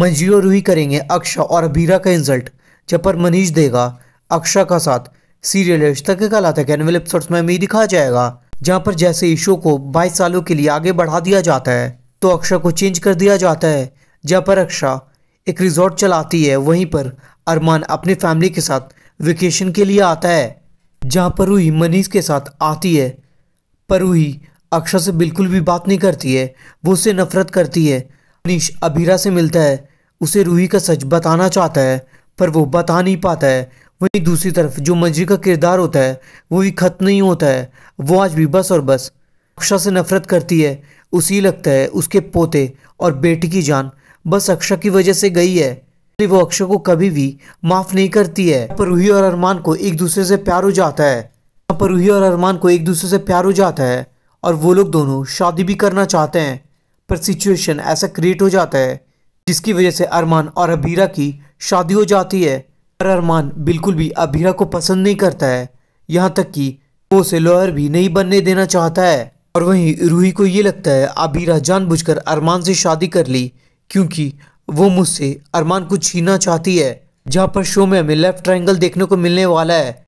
और रूही करेंगे अक्षा और अबीरा का इंसल्ट जब पर मनीष देगा अक्षा का साथ सीरियल रिश्ता के कला तक एनवल एपिसोड्स में भी दिखाया जाएगा जहाँ पर जैसे ईशो को 22 सालों के लिए आगे बढ़ा दिया जाता है तो अक्षा को चेंज कर दिया जाता है जहाँ पर अक्षा एक रिजॉर्ट चलाती है वहीं पर अरमान अपनी फैमिली के साथ वेकेशन के लिए आता है जहाँ पर रूही मनीष के साथ आती है पर रूही अक्षा से बिल्कुल भी बात नहीं करती है वो उसे नफरत करती है मनीष अबीरा से मिलता है उसे रूही का सच बताना चाहता है पर वो बता नहीं पाता है वहीं दूसरी तरफ जो मंजरी का किरदार होता है वो भी खत्म नहीं होता है वो आज भी बस और बस अक्षा से नफरत करती है उसी लगता है उसके पोते और बेटी की जान बस अक्षा की वजह से गई है इसलिए वो अक्षा को कभी भी माफ़ नहीं करती है पर रूही और अरमान को एक दूसरे से प्यार हो जाता है पर रूही और अरमान को एक दूसरे से प्यार हो जाता है और वो लोग दोनों शादी भी करना चाहते हैं पर सिचुएशन ऐसा क्रिएट हो जाता है जिसकी वजह से अरमान और अबीरा की शादी हो जाती है पर अरमान बिल्कुल भी अबीरा को पसंद नहीं करता है यहाँ तक कि वो उसे लॉयर भी नहीं बनने देना चाहता है और वहीं रूही को ये लगता है अबीरा जानबूझकर अरमान से शादी कर ली क्योंकि वो मुझसे अरमान को छीनना चाहती है जहाँ पर शो में हमें लेफ्ट ट्राइंगल देखने को मिलने वाला है